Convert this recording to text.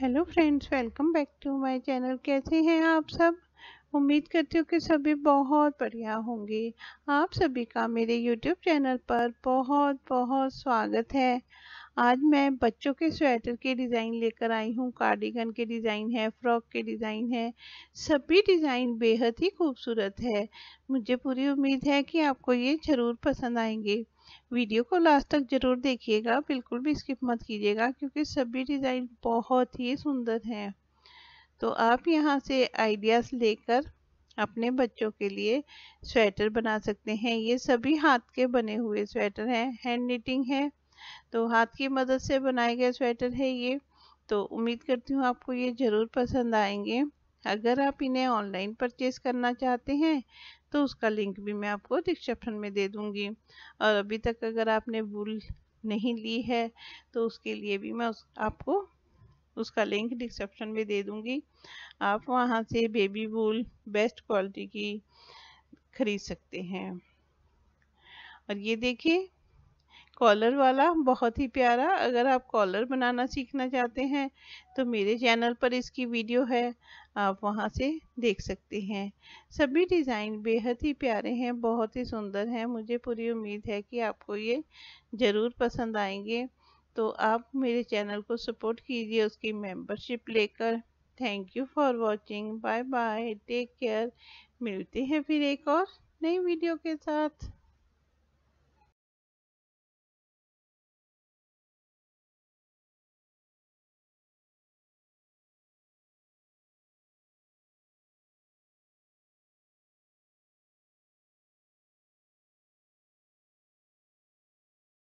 hello friends welcome back to my channel कैसे हैं आप सब उम्मीद करती हूँ कि सभी बहुत बढ़िया होंगे आप सभी का मेरे यूट्यूब चैनल पर बहुत बहुत स्वागत है आज मैं बच्चों के स्वेटर के डिज़ाइन लेकर आई हूँ कार्डिगन के डिज़ाइन है फ्रॉक के डिज़ाइन है सभी डिज़ाइन बेहद ही खूबसूरत है मुझे पूरी उम्मीद है कि आपको ये ज़रूर पसंद आएंगे वीडियो को लास्ट तक ज़रूर देखिएगा बिल्कुल भी स्किप मत कीजिएगा क्योंकि सभी डिज़ाइन बहुत ही सुंदर हैं तो आप यहाँ से आइडियाज़ लेकर अपने बच्चों के लिए स्वेटर बना सकते हैं ये सभी हाथ के बने हुए स्वेटर हैं हैंड निटिंग है तो हाथ की मदद से बनाए गए स्वेटर है ये तो उम्मीद करती हूँ आपको ये ज़रूर पसंद आएंगे अगर आप इन्हें ऑनलाइन परचेज़ करना चाहते हैं तो उसका लिंक भी मैं आपको डिस्क्रिप्शन में दे दूँगी और अभी तक अगर आपने वूल नहीं ली है तो उसके लिए भी मैं उस आपको उसका लिंक डिस्क्रिप्शन में दे दूँगी आप वहाँ से बेबी वूल बेस्ट क्वालिटी की ख़रीद सकते हैं और ये देखिए कॉलर वाला बहुत ही प्यारा अगर आप कॉलर बनाना सीखना चाहते हैं तो मेरे चैनल पर इसकी वीडियो है आप वहां से देख सकते हैं सभी डिज़ाइन बेहद ही प्यारे हैं बहुत ही सुंदर हैं मुझे पूरी उम्मीद है कि आपको ये ज़रूर पसंद आएंगे तो आप मेरे चैनल को सपोर्ट कीजिए उसकी मेम्बरशिप लेकर thank you for watching bye bye take care मिलते हैं फिर एक और नई वीडियो के साथ